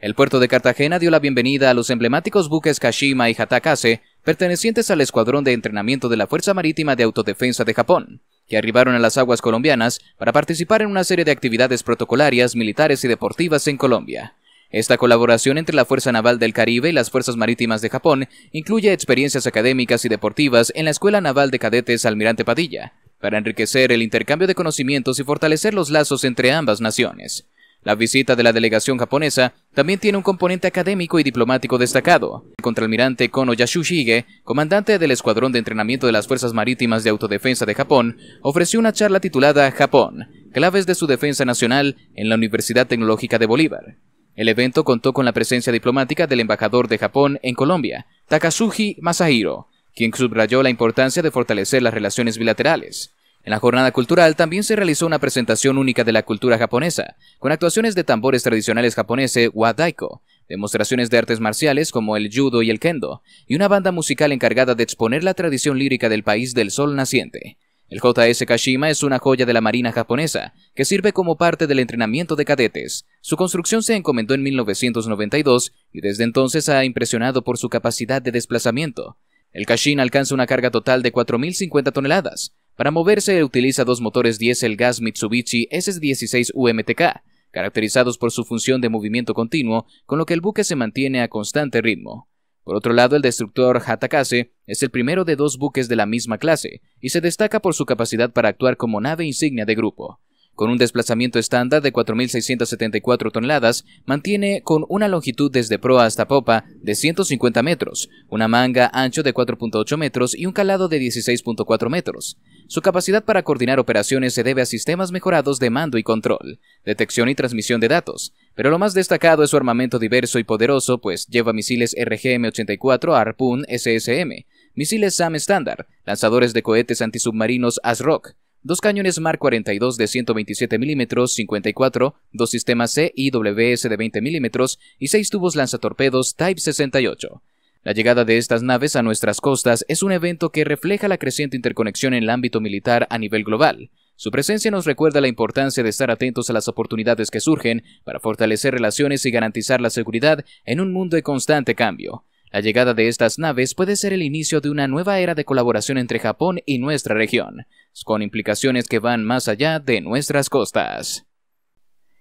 El puerto de Cartagena dio la bienvenida a los emblemáticos buques Kashima y Hatakase, pertenecientes al escuadrón de entrenamiento de la Fuerza Marítima de Autodefensa de Japón, que arribaron a las aguas colombianas para participar en una serie de actividades protocolarias, militares y deportivas en Colombia. Esta colaboración entre la Fuerza Naval del Caribe y las Fuerzas Marítimas de Japón incluye experiencias académicas y deportivas en la Escuela Naval de Cadetes Almirante Padilla, para enriquecer el intercambio de conocimientos y fortalecer los lazos entre ambas naciones. La visita de la delegación japonesa también tiene un componente académico y diplomático destacado. El contralmirante Kono Yashushige, comandante del Escuadrón de Entrenamiento de las Fuerzas Marítimas de Autodefensa de Japón, ofreció una charla titulada Japón, claves de su defensa nacional en la Universidad Tecnológica de Bolívar. El evento contó con la presencia diplomática del embajador de Japón en Colombia, Takasugi Masahiro, quien subrayó la importancia de fortalecer las relaciones bilaterales. En la jornada cultural también se realizó una presentación única de la cultura japonesa, con actuaciones de tambores tradicionales japoneses wadaiko, demostraciones de artes marciales como el judo y el kendo, y una banda musical encargada de exponer la tradición lírica del país del sol naciente. El JS Kashima es una joya de la Marina japonesa, que sirve como parte del entrenamiento de cadetes. Su construcción se encomendó en 1992 y desde entonces ha impresionado por su capacidad de desplazamiento. El Kashin alcanza una carga total de 4.050 toneladas, para moverse utiliza dos motores diésel gas Mitsubishi s 16 UMTK, caracterizados por su función de movimiento continuo, con lo que el buque se mantiene a constante ritmo. Por otro lado, el destructor Hatakase es el primero de dos buques de la misma clase y se destaca por su capacidad para actuar como nave insignia de grupo. Con un desplazamiento estándar de 4.674 toneladas, mantiene con una longitud desde proa hasta popa de 150 metros, una manga ancho de 4.8 metros y un calado de 16.4 metros. Su capacidad para coordinar operaciones se debe a sistemas mejorados de mando y control, detección y transmisión de datos, pero lo más destacado es su armamento diverso y poderoso, pues lleva misiles RGM-84 Harpoon SSM, misiles SAM estándar, lanzadores de cohetes antisubmarinos ASROC, Dos cañones Mark 42 de 127 mm 54, dos sistemas CIWS de 20 mm y seis tubos lanzatorpedos Type 68. La llegada de estas naves a nuestras costas es un evento que refleja la creciente interconexión en el ámbito militar a nivel global. Su presencia nos recuerda la importancia de estar atentos a las oportunidades que surgen para fortalecer relaciones y garantizar la seguridad en un mundo de constante cambio. La llegada de estas naves puede ser el inicio de una nueva era de colaboración entre Japón y nuestra región, con implicaciones que van más allá de nuestras costas.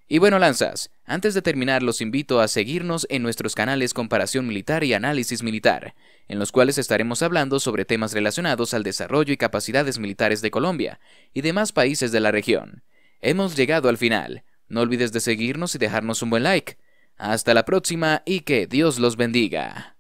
Y bueno, lanzas, antes de terminar los invito a seguirnos en nuestros canales Comparación Militar y Análisis Militar, en los cuales estaremos hablando sobre temas relacionados al desarrollo y capacidades militares de Colombia y demás países de la región. Hemos llegado al final. No olvides de seguirnos y dejarnos un buen like. Hasta la próxima y que Dios los bendiga.